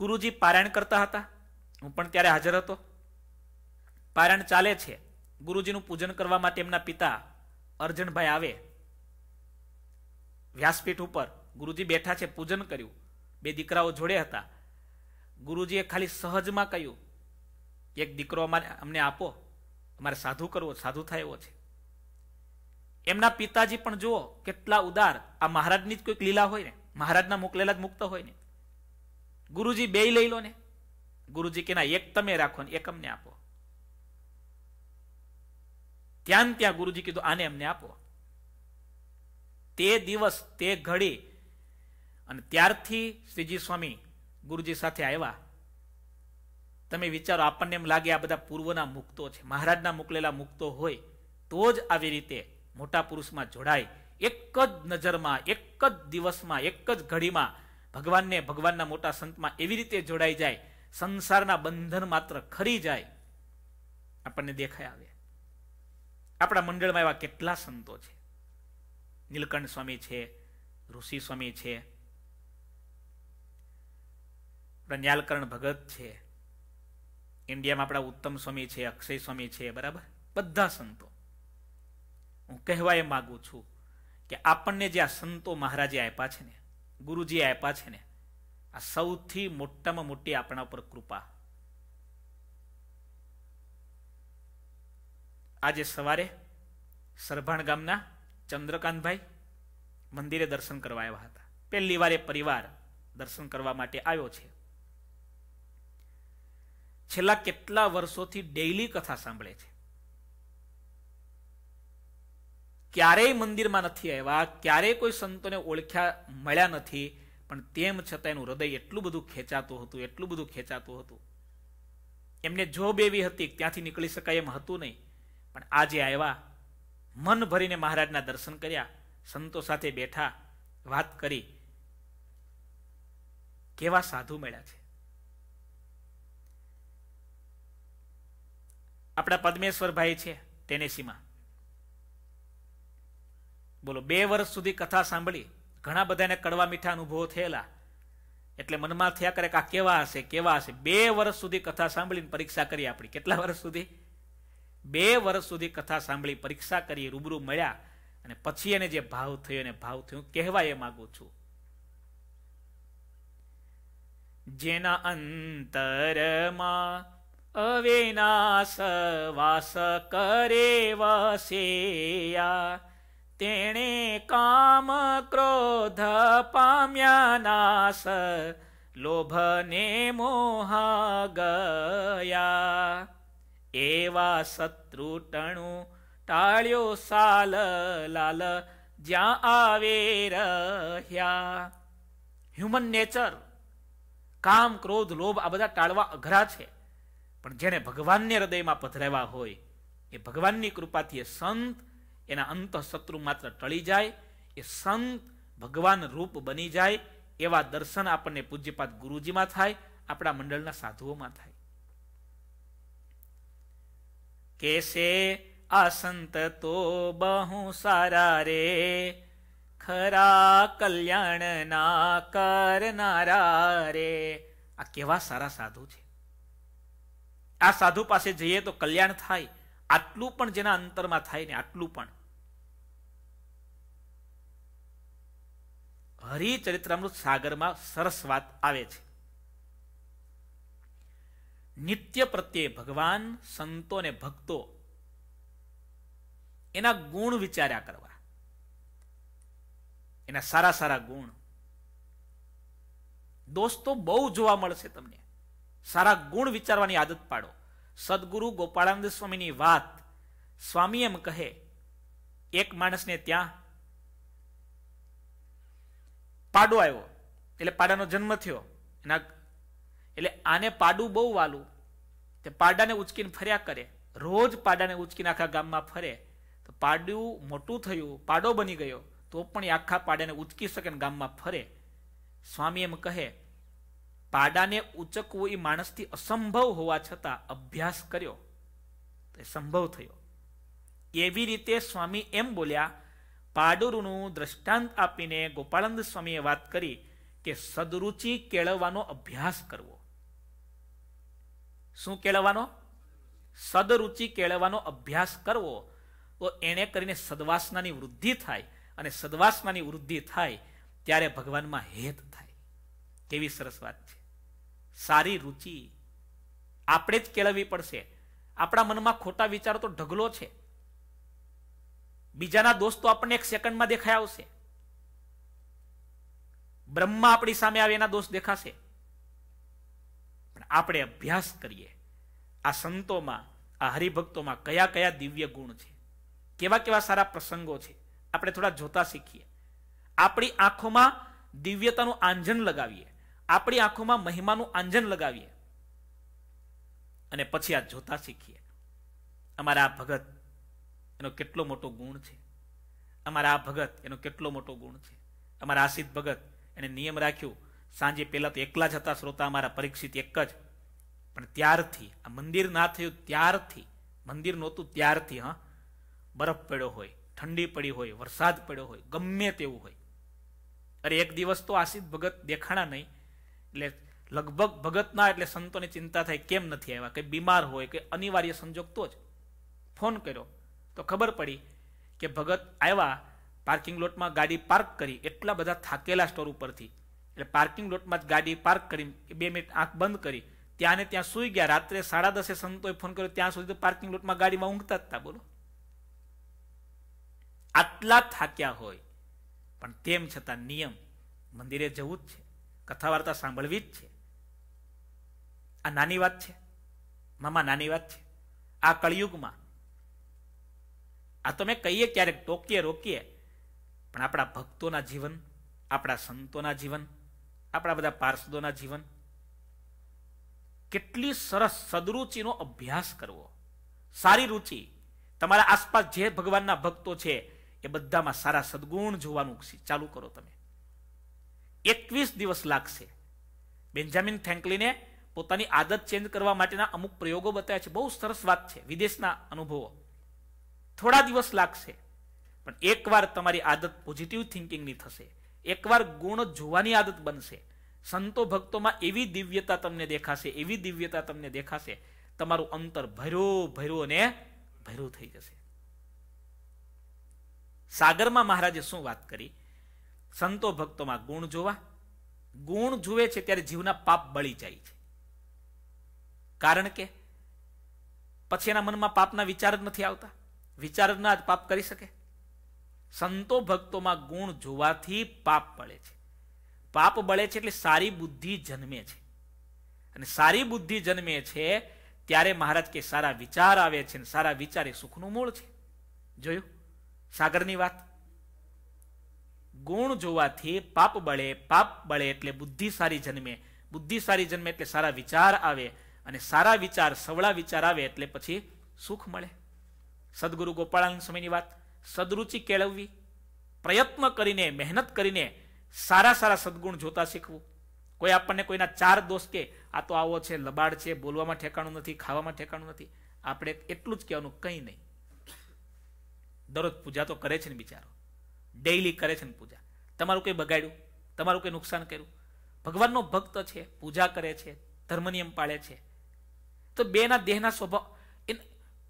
ગુરુજી પારાયણ કરતા હતા હું પણ ત્યારે હાજર હતો પારાયણ ચાલે છે ગુરુજીનું પૂજન કરવા માટે એમના પિતા અર્જનભાઈ આવે વ્યાસપીઠ ઉપર ગુરુજી બેઠા છે પૂજન કર્યું બે દીકરાઓ જોડે હતા ગુરુજીએ ખાલી સહજમાં કહ્યું એક દીકરો અમારે અમને આપો અમારે સાધુ કરવો સાધુ થયો છે એમના પિતાજી પણ જુઓ કેટલા ઉદાર આ મહારાજની જ કોઈક લીલા હોય ને મહારાજના મોકલેલા જ મુક્ત હોય ને ગુરુજી બે લઈ લો ને ગુરુજી કે ના એક તમે રાખો ને એક અમને આપો ત્યાં ત્યાં ગુરુજી કીધું આને અમને આપો તે દિવસ તે ઘડી અને ત્યારથી શ્રીજી સ્વામી ગુરુજી સાથે આવ્યા તમે વિચારો આપણને એમ લાગે આ બધા પૂર્વના મુક્તો છે મહારાજના મોકલેલા મુક્તો હોય તો જ આવી રીતે મોટા પુરુષમાં જોડાય એક જ નજરમાં એક જ દિવસમાં એક જ ઘડીમાં ભગવાનને ભગવાનના મોટા સંતમાં એવી રીતે જોડાઈ જાય સંસારના બંધન માત્ર ખરી જાય આપણને દેખાય આવે આપણા મંડળમાં એવા કેટલા સંતો છે નીલકંઠ સ્વામી છે ઋષિ સ્વામી છે પ્રજ્ઞાલકરણ ભગત છે ઇન્ડિયામાં આપણા ઉત્તમ સ્વામી છે અક્ષય સ્વામી છે બરાબર બધા સંતો હું કહેવા એ માગું છું કે આપણને જે આ સંતો મહારાજે આપ્યા છે ને ગુરુજી આપ્યા છે ને આ સૌથી મોટામાં મોટી આપણા ઉપર કૃપા આજે સવારે સરભાણ ગામના ચંદ્રકાંતભાઈ મંદિરે દર્શન કરવા આવ્યા હતા પહેલી વારે પરિવાર દર્શન કરવા માટે આવ્યો છે છેલ્લા કેટલા વર્ષોથી ડેઇલી કથા સાંભળે છે ક્યારેય મંદિરમાં નથી આવ્યા ક્યારેય કોઈ સંતોને ઓળખ્યા મળ્યા નથી પણ તેમ છતાં એનું હૃદય એટલું બધું ખેંચાતું હતું એટલું બધું ખેંચાતું હતું એમને જોબ એવી હતી ત્યાંથી નીકળી શકાય એમ હતું નહીં પણ આજે આવ્યા મન ભરીને મહારાજના દર્શન કર્યા સંતો સાથે બેઠા વાત કરી કેવા સાધુ મળ્યા છે આપણા પદ્મેશ્વરભાઈ છે ટેનેસીમાં બોલો બે વર્ષ સુધી કથા સાંભળી ઘણા બધાને કડવા મીઠા અનુભવો થયેલા એટલે મનમાં થયા કરે કે આ કેવા હશે કેવા હશે બે વર્ષ સુધી કથા સાંભળીને પરીક્ષા કરી આપણી કેટલા વર્ષ સુધી બે વર્ષ સુધી કથા સાંભળી પરીક્ષા કરી રૂબરૂ મળ્યા અને પછી એને જે ભાવ થયો એને ભાવ થયો કહેવા એ માગું છું જેના અંતરમાં અવિનાશ વાસ કરે વસેયા તેણે કામ ક્રોધ પામ્યા નાશ લોભને મોહા ગયા એવા શત્રુટણું ટાળ્યો સાલ લાલ જ્યાં આવે રહ્યા હ્યુમન નેચર કામ ક્રોધ લોભ આ બધા ટાળવા અઘરા છે પણ જેને ભગવાનને હૃદયમાં પધરાવ્યા હોય એ ભગવાનની કૃપાથી એ સંત એના અંતઃશત્રુ માત્ર ટળી જાય એ સંત ભગવાન રૂપ બની જાય એવા દર્શન આપણને પૂજ્યપાત ગુરુજીમાં થાય આપણા મંડળના સાધુઓમાં થાય કેસે આ સંત તો બહુ સારા રે ખરા કલ્યાણના કરનારા રે આ કેવા સારા સાધુ છે આ સાધુ પાસે જઈએ તો કલ્યાણ થાય આટલું પણ જેના અંતરમાં થાય ને આટલું પણ હરિચરિત્રામૃત સાગરમાં સરસ વાત આવે છે નિત્ય પ્રત્યે ભગવાન સંતો ને ભક્તો એના ગુણ વિચાર્યા કરવા એના સારા સારા ગુણ દોસ્તો બહુ જોવા મળશે તમને સારા ગુણ વિચારવાની આદત પાડો સદગુરુ ગોપાળાનંદ સ્વામીની વાત સ્વામી એમ કહે એક માણસને ત્યાં પાડો આવ્યો એટલે પાડાનો જન્મ થયો એના એટલે આને પાડું બહુ વાલું તે પાડાને ઉચકીને ફર્યા કરે રોજ પાડાને ઉચકીને આખા ગામમાં ફરે તો પાડું મોટું થયું પાડો બની ગયો તો પણ આખા પાડાને ઉચકી શકે ગામમાં ફરે સ્વામી એમ કહે પાડાને ઉચકવું એ માણસથી અસંભવ હોવા છતાં અભ્યાસ કર્યો તો એ સંભવ થયો એવી રીતે સ્વામી એમ બોલ્યા પાડુરુનું દ્રષ્ટાંત આપીને ગોપાળંદ સ્વામીએ વાત કરી કે સદરુચિ કેળવવાનો અભ્યાસ કરવો શું કેળવવાનો સદરુચિ કેળવવાનો અભ્યાસ કરવો તો એણે કરીને સદવાસનાની વૃદ્ધિ થાય અને સદવાસનાની વૃદ્ધિ થાય ત્યારે ભગવાનમાં હેત થાય કેવી સરસ વાત છે સારી રુચિ આપણે જ કેળવવી પડશે આપણા મનમાં ખોટા વિચારો તો ઢગલો છે બીજાના દોસ્તો આપણને એક સેકન્ડમાં દેખાય આવશે બ્રહ્મા આપણી સામે આવે એના દોષ દેખાશે પણ આપણે અભ્યાસ કરીએ આ સંતોમાં આ હરિભક્તોમાં કયા કયા દિવ્ય ગુણ છે કેવા કેવા સારા પ્રસંગો છે આપણે થોડા જોતા શીખીએ આપણી આંખોમાં દિવ્યતાનું આંજન લગાવીએ આપણી આંખોમાં મહિમાનું આંજન લગાવીએ અને પછી આ જોતા શીખીએ અમારા આ ભગત એનો કેટલો મોટો ગુણ છે અમારા આ ભગત એનો કેટલો મોટો ગુણ છે અમારા આસિત ભગત એને નિયમ રાખ્યો સાંજે પહેલાં તો એકલા જ હતા શ્રોતા અમારા પરીક્ષિત એક જ પણ ત્યારથી આ મંદિર ના થયું ત્યારથી મંદિર નહોતું ત્યારથી હા બરફ પડ્યો હોય ઠંડી પડી હોય વરસાદ પડ્યો હોય ગમે તેવું હોય અરે એક દિવસ તો આસિત ભગત દેખાણા નહીં એટલે લગભગ ભગતના એટલે સંતોની ચિંતા થાય કેમ નથી આવ્યા કે બીમાર હોય કે અનિવાર્ય સંજોગ તો જ ફોન કર્યો તો ખબર પડી કે ભગત આવ્યા પાર્કિંગ લોટમાં ગાડી પાર્ક કરી એટલા બધા થાકેલા સ્ટોર ઉપરથી એટલે પાર્કિંગ લોટમાં જ ગાડી પાર્ક કરી બે મિનિટ આંખ બંધ કરી ત્યાં ને ત્યાં સૂઈ ગયા રાત્રે સાડા દસે સંતોએ ફોન કર્યો ત્યાં સુધી તો પાર્કિંગ લોટમાં ગાડીમાં ઊંઘતા જ હતા બોલો આટલા થાક્યા હોય પણ તેમ છતાં નિયમ મંદિરે જવું જ છે કથા વાર્તા સાંભળવી જ છે આ નાની વાત છે મામા નાની વાત છે આ કળિયુગમાં આ તો મેં કહીએ ક્યારેક ટોકીએ રોકીએ પણ આપણા ભક્તોના જીવન આપણા સંતોના જીવન આપણા બધા પાર્ષદોના જીવન કેટલી સરસ સદરુચિનો અભ્યાસ કરવો સારી રુચિ તમારા આસપાસ જે ભગવાનના ભક્તો છે એ બધામાં સારા સદગુણ જોવાનું ચાલુ કરો તમે એકવીસ દિવસ લાગશે બેન્જામિન થેન્કલીને પોતાની આદત ચેન્જ કરવા માટેના અમુક પ્રયોગો બતાવ્યા છે બહુ સરસ વાત છે વિદેશના અનુભવો થોડા દિવસ લાગશે પણ એકવાર તમારી આદત પોઝિટિવ થિંકિંગની થશે એકવાર ગુણ જોવાની આદત બનશે સંતો ભક્તોમાં એવી દિવ્યતા તમને દેખાશે એવી દિવ્યતા તમને દેખાશે તમારું અંતર ભર્યું ભર્યું અને ભર્યું થઈ જશે સાગરમાં મહારાજે શું વાત કરી સંતો ભક્તોમાં ગુણ જોવા ગુણ જુએ છે ત્યારે જીવના પાપ બળી જાય છે કારણ કે પછી એના મનમાં પાપના વિચાર જ નથી આવતા વિચાર જ ના જ પાપ કરી શકે સંતો ભક્તોમાં ગુણ જોવાથી પાપ બળે છે પાપ બળે છે એટલે સારી બુદ્ધિ જન્મે છે અને સારી બુદ્ધિ જન્મે છે ત્યારે મહારાજ કે સારા વિચાર આવે છે સારા વિચાર એ સુખનું મૂળ છે જોયું સાગરની વાત ગુણ જોવાથી પાપ બળે પાપ બળે એટલે બુદ્ધિ સારી જન્મે બુદ્ધિ સારી જન્મે એટલે સારા વિચાર આવે અને સારા વિચાર સવળા વિચાર આવે એટલે પછી સુખ મળે સદગુરુ ગોપાળાનંદ સ્વામીની વાત સદરુચિ કેળવવી પ્રયત્ન કરીને મહેનત કરીને સારા સારા સદગુણ જોતા શીખવું કોઈ આપણને કોઈના ચાર દોષ કે આ તો આવો છે લબાડ છે બોલવામાં ઠેકાણું નથી ખાવામાં ઠેકાણું નથી આપણે એટલું જ કહેવાનું કંઈ નહીં દરરોજ પૂજા તો કરે છે ને બિચારો ડેઇલી કરે છે ને પૂજા તમારું કંઈ બગાડ્યું તમારું કંઈ નુકસાન કર્યું ભગવાનનો ભક્ત છે પૂજા કરે છે ધર્મ નિયમ પાળે છે તો બેના દેહના સ્વભાવ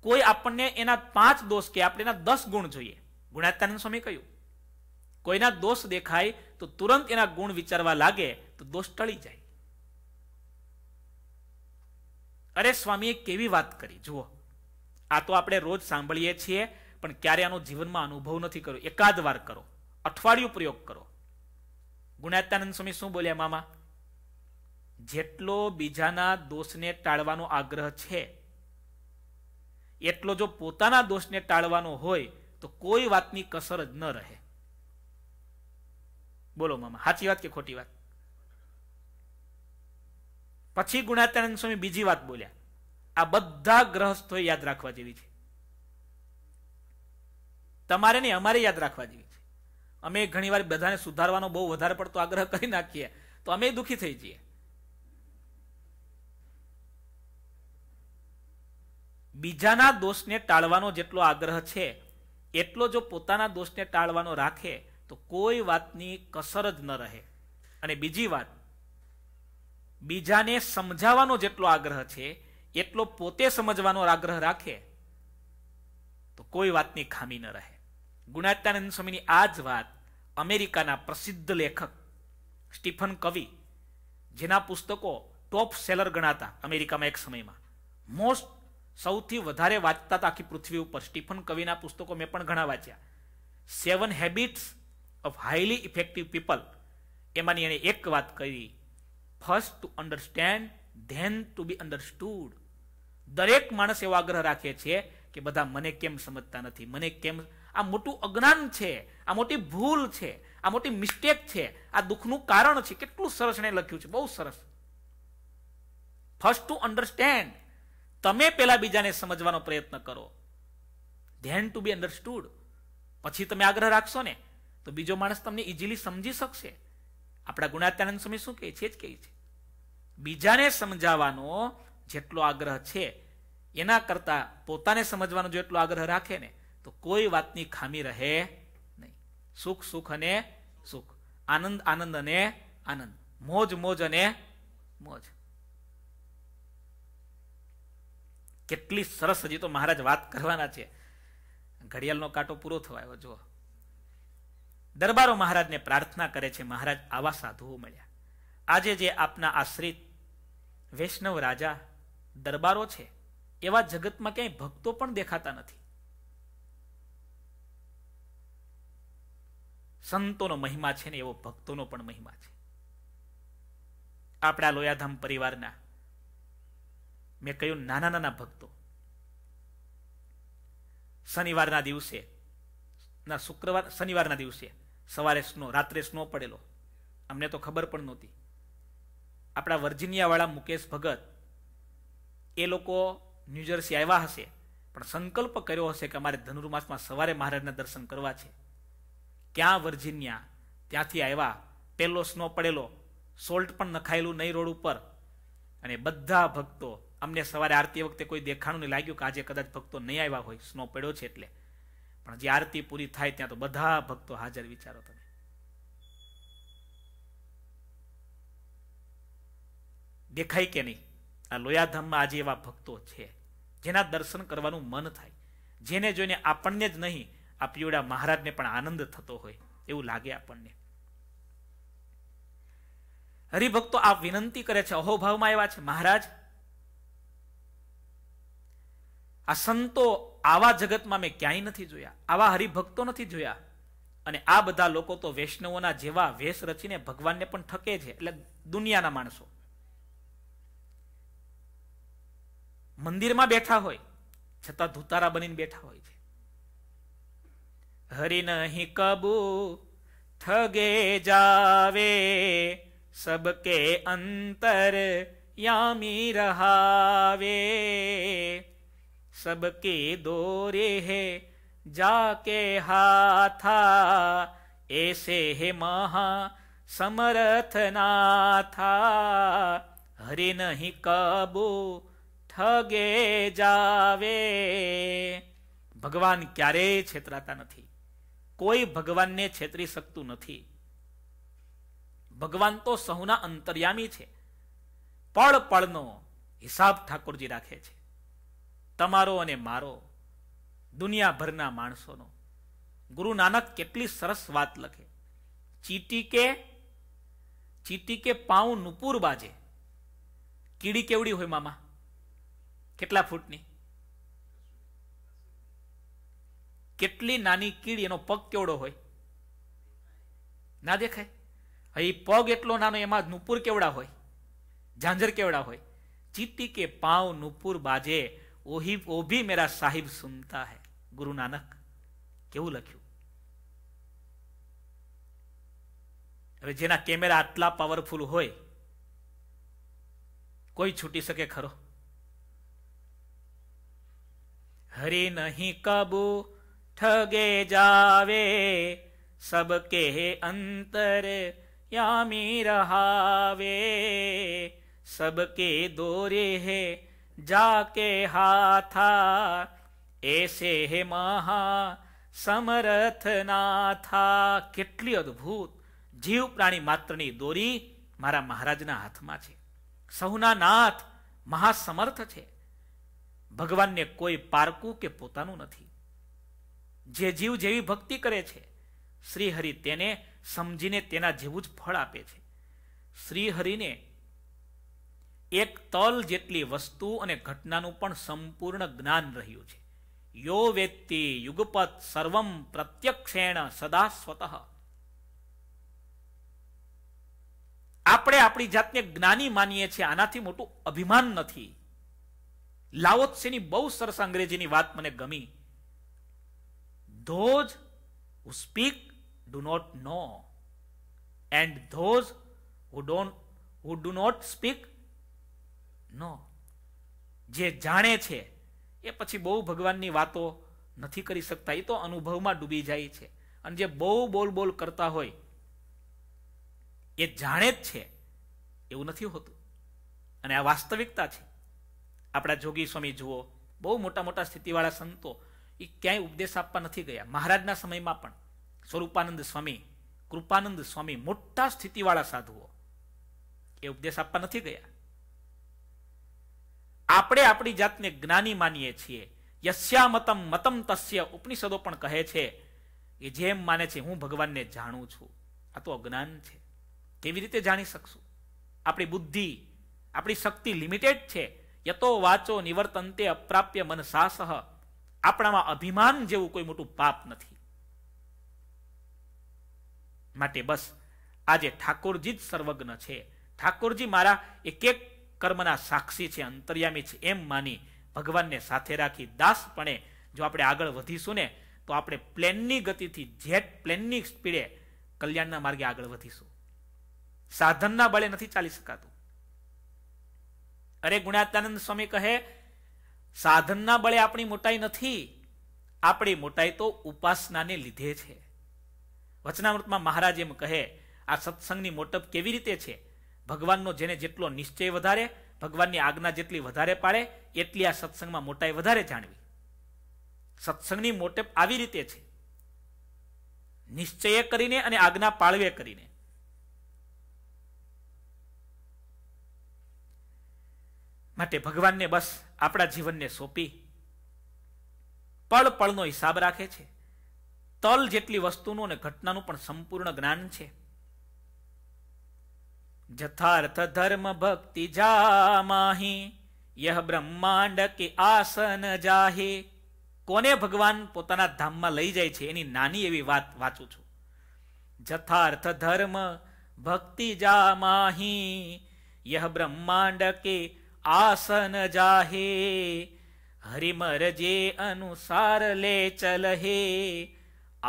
કોઈ આપણને એના પાંચ દોષ કે આપણે એના દસ ગુણ જોઈએ ગુણાત્તાનંદ સ્વામી કહ્યું કોઈના દોષ દેખાય તો તુરંત એના ગુણ વિચારવા લાગે તો દોષ ટળી જાય અરે સ્વામીએ કેવી વાત કરી જુઓ આ તો આપણે રોજ સાંભળીએ છીએ પણ ક્યારે આનો જીવનમાં અનુભવ નથી કર્યો એકાદ વાર કરો અઠવાડિયું પ્રયોગ કરો ગુણાત્યાનંદ સ્વામી શું બોલ્યા મામા જેટલો બીજાના દોષને ટાળવાનો આગ્રહ છે એટલો જો પોતાના દોષને ટાળવાનો હોય તો કોઈ વાતની કસર જ ન રહે બોલો મામા સાચી વાત કે ખોટી વાત પછી ગુણાત્યાનંદ સ્વામી બીજી વાત બોલ્યા આ બધા ગ્રહસ્થો યાદ રાખવા જેવી છે તમારે નહીં અમારે યાદ રાખવા જેવી છે અમે ઘણીવાર બધાને સુધારવાનો બહુ વધારે પડતો આગ્રહ કરી નાખીએ તો અમે દુઃખી થઈ જઈએ બીજાના દોષને ટાળવાનો જેટલો આગ્રહ છે એટલો જો પોતાના દોષને ટાળવાનો રાખે તો કોઈ વાતની કસર જ ન રહે અને બીજી વાત બીજાને સમજાવવાનો જેટલો આગ્રહ છે એટલો પોતે સમજવાનો આગ્રહ રાખે તો કોઈ વાતની ખામી ન રહે ગુણાત્યાનંદ સ્વામીની આ જ વાત અમેરિકાના પ્રસિદ્ધ લેખક સ્ટીફન કવિ જેના પુસ્તકો ટોપ સેલર ગણાતા અમેરિકામાં એક સમયમાં મોસ્ટ સૌથી વધારે વાંચતા હતા આખી પૃથ્વી ઉપર સ્ટીફન કવિના પુસ્તકો મેં પણ ઘણા વાંચ્યા seven habits of highly effective people એમાંની એણે એક વાત કરી first to understand then to be understood દરેક માણસ એવો આગ્રહ રાખે છે કે બધા મને કેમ સમજતા નથી મને કેમ આ મોટું અજ્ઞાન છે આ મોટી ભૂલ છે આ મોટી મિસ્ટેક છે આ દુઃખનું કારણ છે કેટલું સરસ એને લખ્યું છે બહુ સરસ ફર્સ્ટ ટુ અન્ડરસ્ટેન્ડ તમે પેલા બીજાને સમજવાનો પ્રયત્ન કરો ધેન ટુ બી અન્ડરસ્ટુડ પછી તમે આગ્રહ રાખશો ને તો બીજો માણસ તમને ઇઝીલી સમજી શકશે આપણા ગુણાત્યાનંદ સ્વામી શું કહે છે જ કહે છે બીજાને સમજાવવાનો જેટલો આગ્રહ છે એના કરતા પોતાને સમજવાનો જેટલો આગ્રહ રાખે ને તો કોઈ વાતની ખામી રહે નહીં સુખ સુખ અને સુખ આનંદ આનંદ અને આનંદ મોજ મોજ અને મોજ કેટલી સરસ હજી તો મહારાજ વાત કરવાના છે ઘડિયાળનો કાંટો પૂરો થવાયો જો દરબારો મહારાજને પ્રાર્થના કરે છે મહારાજ આવા સાધુઓ મળ્યા આજે જે આપના આશ્રિત વૈષ્ણવ રાજા દરબારો છે એવા જગતમાં ક્યાંય ભક્તો પણ દેખાતા નથી સંતોનો મહિમા છે ને એવો ભક્તોનો પણ મહિમા છે આપણા લોયાધામ પરિવારના મેં કહ્યું નાના નાના ભક્તો શનિવારના દિવસે ના શુક્રવાર શનિવારના દિવસે સવારે સ્નો રાત્રે સ્નો પડેલો અમને તો ખબર પણ નહોતી આપણા વર્જિનિયાવાળા મુકેશ ભગત એ લોકો ન્યૂજર્સી આવ્યા હશે પણ સંકલ્પ કર્યો હશે કે અમારે ધનુર્માસમાં સવારે મહારાજના દર્શન કરવા છે ક્યાં વર્જિનિયા ત્યાંથી આવ્યા પહેલો સ્નો પડેલો સોલ્ટ પણ નખાયેલું નહીં રોડ ઉપર અને બધા ભક્તો અમને સવારે આરતી વખતે કોઈ દેખાણું નહીં લાગ્યું કે આજે કદાચ ભક્તો નહીં આવ્યા હોય સ્નો પડ્યો છે એટલે પણ જે આરતી પૂરી થાય ત્યાં તો બધા ભક્તો હાજર વિચારો તમે દેખાય કે નહીં આ લોયાધામમાં આજે એવા ભક્તો છે જેના દર્શન કરવાનું મન થાય જેને જોઈને આપણને જ નહીં આ પિયોડા મહારાજને પણ આનંદ થતો હોય એવું લાગે આપણને હરિભક્તો આ વિનંતી કરે છે અહોભાવમાં એવા છે મહારાજ આ સંતો આવા જગતમાં મેં ક્યાંય નથી જોયા આવા હરિભક્તો નથી જોયા અને આ બધા લોકો તો વૈષ્ણવોના જેવા વેશ રચીને ભગવાનને પણ ઠકે છે એટલે દુનિયાના માણસો મંદિરમાં બેઠા હોય છતાં ધુતારા બનીને બેઠા હોય છે હરિ નહીં કબુ ઠગે જાવે સબકે અંતર यामी रहावे सबके दोरे है जाके हाथा ऐसे हे महा समरथ नाथा हरि नहीं कबू ठगे जावे ભગવાન ક્યારેય છેતરાતા નથી કોઈ ભગવાનને છેતરી શકતું નથી ભગવાન તો સહુના અંતર્યામી છે પળ પળનો હિસાબ ઠાકોરજી રાખે છે તમારો અને મારો દુનિયાભરના માણસોનો ગુરુ નાનક કેટલી સરસ વાત લખે ચીટી કે ચીટી કે પાઉં નુપુર બાજે કીડી કેવડી હોય મામા કેટલા ફૂટની કેટલી નાની કીડી એનો પગ કેવડો હોય ના દેખાય હવે પગ એટલો નાનો એમાં નુપુર કેવડા હોય ઝાંઝર કેવડા હોય ચીટી કે પાવ નુપુર બાજે ઓહી ઓભી મેરા સાહિબ સુનતા હે ગુરુ નાનક કેવું લખ્યું હવે જેના કેમેરા આટલા પાવરફુલ હોય કોઈ છૂટી શકે ખરો હરી નહીં કાબુ ठगे जावे सबके अंतर यामी रहावे सबके दोरे है जाके हाथा ऐसे हे महा સમરથ નાથા કેટલી અદ્ભુત જીવ પ્રાણી માત્રની દોરી મારા મહારાજના હાથમાં છે સૌના નાથ મહાસમર્થ છે ભગવાનને કોઈ પારકું કે પોતાનું નથી જે જીવ જેવી ભક્તિ કરે છે શ્રીહરિ તેને સમજીને તેના જેવું જ ફળ આપે છે શ્રીહરિને એક તલ જેટલી વસ્તુ અને ઘટનાનું પણ સંપૂર્ણ જ્ઞાન રહ્યું છે યો વેત્તિ યુગપત સર્વમ પ્રત્યક્ષેણ સદા સ્વત આપણે આપણી જાતને જ્ઞાની માનીએ છીએ આનાથી મોટું અભિમાન નથી લાવોત્સેની બહુ સરસ અંગ્રેજીની વાત મને ગમી Those who speak do not know, and those who don't who do not speak no જે જાણે છે એ પછી બહુ ભગવાનની વાતો નથી કરી શકતા એ તો અનુભવમાં ડૂબી જાય છે અને જે બહુ બોલ બોલ કરતા હોય એ જાણે જ છે એવું નથી હોતું અને આ વાસ્તવિકતા છે આપણા જોગી સ્વામી જુઓ બહુ મોટા મોટા સ્થિતિવાળા સંતો એ ક્યાંય ઉપદેશ આપવા નથી ગયા મહારાજના સમયમાં પણ સ્વરૂપાનંદ સ્વામી કૃપાનંદ સ્વામી મોટા સ્થિતિવાળા સાધુઓ એ ઉપદેશ આપવા નથી ગયા આપણે આપણી જાતને જ્ઞાની માનીએ છીએ યસ્યા મતમ તસ્ય ઉપનિષદો પણ કહે છે એ જેમ માને છે હું ભગવાનને જાણું છું આ તો અજ્ઞાન છે કેવી રીતે જાણી શકશું આપણી બુદ્ધિ આપણી શક્તિ લિમિટેડ છે યતો વાચો નિવર્તનતે અપ્રાપ્ય મન મનસાસહ આપણામાં અભિમાન જેવું કોઈ મોટું પાપ નથી માટે બસ આજે ઠાકોરજી જ સર્વજ્ઞ છે ઠાકોરજી મારા એક એક કર્મના સાક્ષી છે અંતર્યામી છે એમ માની ભગવાનને સાથે રાખી દાસપણે જો આપણે આગળ વધીશું ને તો આપણે પ્લેનની ગતિથી જેટ પ્લેનની સ્પીડે કલ્યાણના માર્ગે આગળ વધીશું સાધનના બળે નથી ચાલી શકાતું અરે ગુણાત્યાનંદ સ્વામી કહે સાધનના બળે આપણી મોટાઈ નથી આપણી મોટાઈ તો ઉપાસનાને લીધે છે વચનામૃતમાં મહારાજ એમ કહે આ સત્સંગની મોટપ કેવી રીતે છે ભગવાનનો જેને જેટલો નિશ્ચય વધારે ભગવાનની આજ્ઞા જેટલી વધારે પાડે એટલી આ સત્સંગમાં મોટાઈ વધારે જાણવી સત્સંગની મોટપ આવી રીતે છે નિશ્ચય કરીને અને આજ્ઞા પાળવે કરીને માટે ભગવાનને બસ આપણા જીવનને સોંપી પળ પળનો હિસાબ રાખે છે તલ જેટલી વસ્તુનું અને ઘટનાનું પણ સંપૂર્ણ જ્ઞાન છે જથાર્થ ધર્મ ભક્તિ જામાહી યહ બ્રહ્માંડ કે આસન જાહે કોને ભગવાન પોતાના ધામમાં લઈ જાય છે એની નાની એવી વાત વાંચું છું જથાર્થ ધર્મ ભક્તિ જામાહી યહ બ્રહ્માંડ કે આસન आसन जाहे हरिमर जे अनुसार ले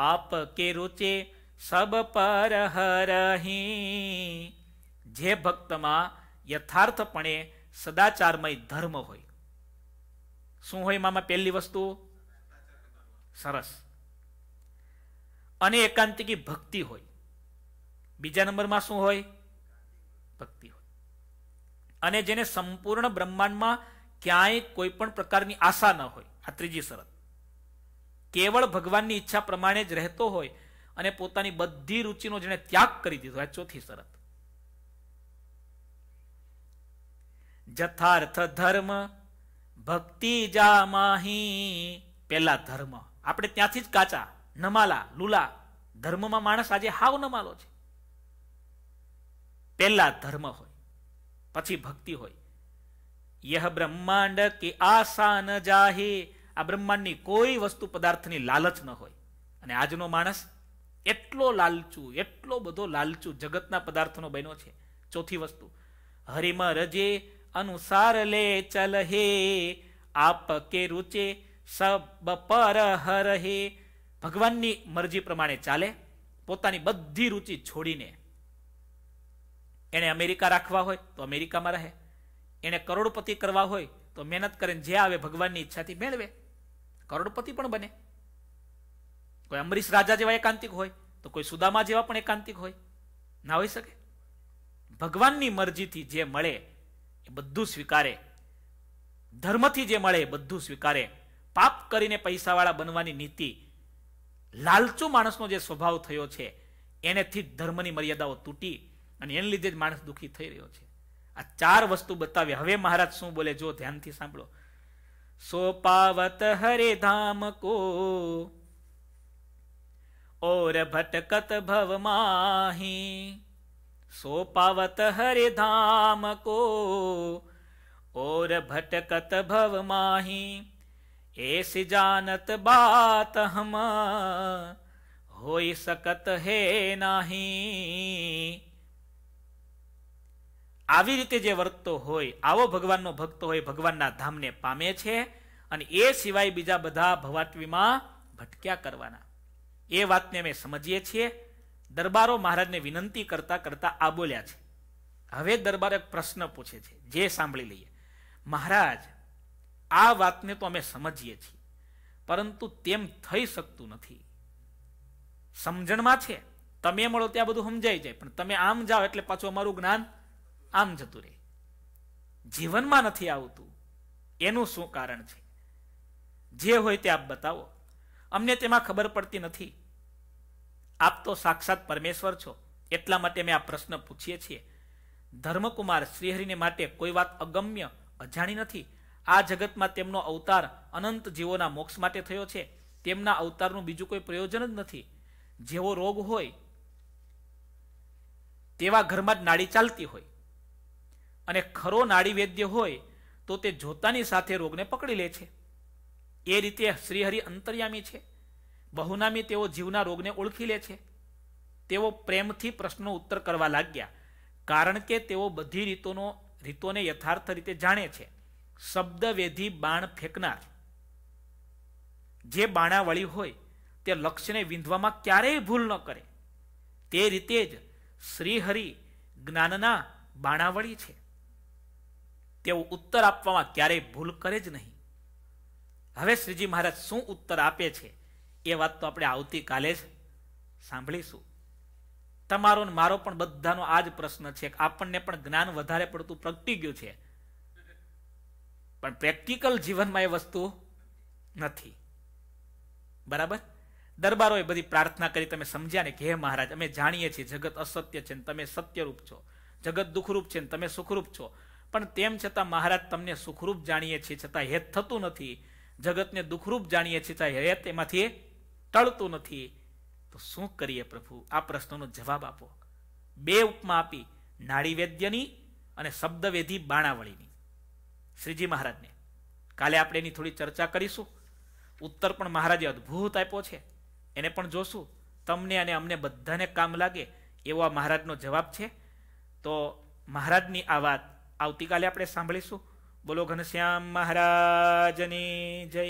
આપ કે रुचे સબ પર હરહી જે ભક્તમાં યથાર્થપણે સદાચારમય ધર્મ હોય શું હોય મામા પહેલી વસ્તુ સરસ અને એકાંતિકી ભક્તિ હોય બીજા નંબરમાં શું હોય ભક્તિ અને જેને સંપૂર્ણ બ્રહ્માંડમાં ક્યાંય કોઈ પણ પ્રકારની આશા ન હોય આ ત્રીજી શરત કેવળ ભગવાનની ઈચ્છા પ્રમાણે જ રહેતો હોય અને પોતાની બધી રુચિનો જેને ત્યાગ કરી દીધો આ ચોથી શરત જથાર્થ ધર્મ ભક્તિ જા માહી પેલા ધર્મ આપણે ત્યાંથી જ કાચા નમાલા લુલા ધર્મમાં માણસ આજે હાવ નમાલો છે પહેલા ધર્મ હોય પછી ભક્તિ હોય યહ બ્રહ્માંડ કે આશા ન જાહે આ બ્રહ્માંડની કોઈ વસ્તુ પદાર્થની લાલચ ન હોય અને આજનો માણસ એટલો લાલચું એટલો બધો લાલચું જગતના પદાર્થનો બન્યો છે ચોથી વસ્તુ હરિમ રજે અનુસાર લે ચલ હે આપ કે રૂચે સબ પર હર હે ભગવાનની મરજી પ્રમાણે ચાલે પોતાની બધી રૂચિ છોડીને એણે અમેરિકા રાખવા હોય તો અમેરિકામાં રહે એણે કરોડપતિ કરવા હોય તો મહેનત કરે જે આવે ભગવાનની ઈચ્છાથી મેળવે કરોડપતિ પણ બને કોઈ અમરીશ રાજા જેવા એકાંતિક હોય તો કોઈ સુદામા જેવા પણ એકાંતિક હોય ના હોઈ શકે ભગવાનની મરજીથી જે મળે એ બધું સ્વીકારે ધર્મથી જે મળે એ બધું સ્વીકારે પાપ કરીને પૈસાવાળા બનવાની નીતિ લાલચુ માણસનો જે સ્વભાવ થયો છે એનેથી જ ધર્મની મર્યાદાઓ તૂટી અને એને લીધે જ માણસ દુઃખી થઈ રહ્યો છે આ ચાર વસ્તુ બતાવી હવે મહારાજ શું બોલે જો ધ્યાનથી સાંભળો સોપાવત હરે ધામ કો ઓર ભટકત ભવ માહી સોપાવત હરે ધામ કો ઓર ભટકત ભવ માહી एस જાનત બાત हम હોઈ सकत હે नाही આવી રીતે જે વર્તતો હોય આવો ભગવાનનો ભક્ત હોય ભગવાનના ધામને પામે છે અને એ સિવાય બીજા બધા ભવાટવીમાં ભટક્યા કરવાના એ વાતને અમે સમજીએ છીએ દરબારો મહારાજને વિનંતી કરતા કરતા આ બોલ્યા છે હવે દરબાર એક પ્રશ્ન પૂછે છે જે સાંભળી લઈએ મહારાજ આ વાતને તો અમે સમજીએ છીએ પરંતુ તેમ થઈ શકતું નથી સમજણમાં છે તમે મળો ત્યાં બધું સમજાઈ જાય પણ તમે આમ જાઓ એટલે પાછું અમારું જ્ઞાન આમ જતું રહે જીવનમાં નથી આવતું એનું શું કારણ છે જે હોય તે આપ બતાવો અમને તેમાં ખબર પડતી નથી આપ તો સાક્ષાત પરમેશ્વર છો એટલા માટે મેં આ પ્રશ્ન પૂછીએ છીએ ધર્મકુમાર શ્રીહરિને માટે કોઈ વાત અગમ્ય અજાણી નથી આ જગતમાં તેમનો અવતાર અનંત જીવોના મોક્ષ માટે થયો છે તેમના અવતારનું બીજું કોઈ પ્રયોજન જ નથી જેવો રોગ હોય તેવા ઘરમાં જ નાડી ચાલતી હોય અને ખરો નાડીવૈદ્ય હોય તો તે જોતાની સાથે રોગને પકડી લે છે એ રીતે શ્રીહરિ અંતર્યામી છે બહુનામી તેઓ જીવના રોગને ઓળખી લે છે તેઓ પ્રેમથી પ્રશ્નો ઉત્તર કરવા લાગ્યા કારણ કે તેઓ બધી રીતોનો રીતોને યથાર્થ રીતે જાણે છે શબ્દવેધી બાણ ફેંકનાર જે બાણાવળી હોય તે લક્ષ્યને વિંધવામાં ક્યારેય ભૂલ ન કરે તે રીતે જ શ્રીહરિ જ્ઞાનના બાણાવળી છે તેઓ ઉત્તર આપવામાં ક્યારેય ભૂલ કરે જ નહીં હવે શ્રીજી મહારાજ શું ઉત્તર આપે છે એ વાત તો આપણે આવતીકાલે જ સાંભળીશું તમારો મારો પણ બધાનો આ જ પ્રશ્ન છે આપણને પણ જ્ઞાન વધારે પડતું પ્રગટી ગયું છે પણ પ્રેક્ટિકલ જીવનમાં એ વસ્તુ નથી બરાબર દરબારો એ બધી પ્રાર્થના કરી તમે સમજ્યા ને કે હે મહારાજ અમે જાણીએ છીએ જગત અસત્ય છે ને તમે સત્યરૂપ છો જગત દુઃખરૂપ છે તમે સુખરૂપ છો પણ તેમ છતાં મહારાજ તમને સુખરૂપ જાણીએ છીએ છતાં હેત થતું નથી જગતને દુઃખરૂપ જાણીએ છીએ છતાં હેત એમાંથી ટળતું નથી તો શું કરીએ પ્રભુ આ પ્રશ્નનો જવાબ આપો બે ઉપમા આપી નાળીવેદ્યની અને શબ્દવેધી બાણાવળીની શ્રીજી મહારાજને કાલે આપણે એની થોડી ચર્ચા કરીશું ઉત્તર પણ મહારાજે અદ્ભુત આપ્યો છે એને પણ જોશું તમને અને અમને બધાને કામ લાગે એવો આ મહારાજનો જવાબ છે તો મહારાજની આ વાત આવતીકાલે આપણે સાંભળીશું બોલો ઘનશ્યામ મહારાજની જય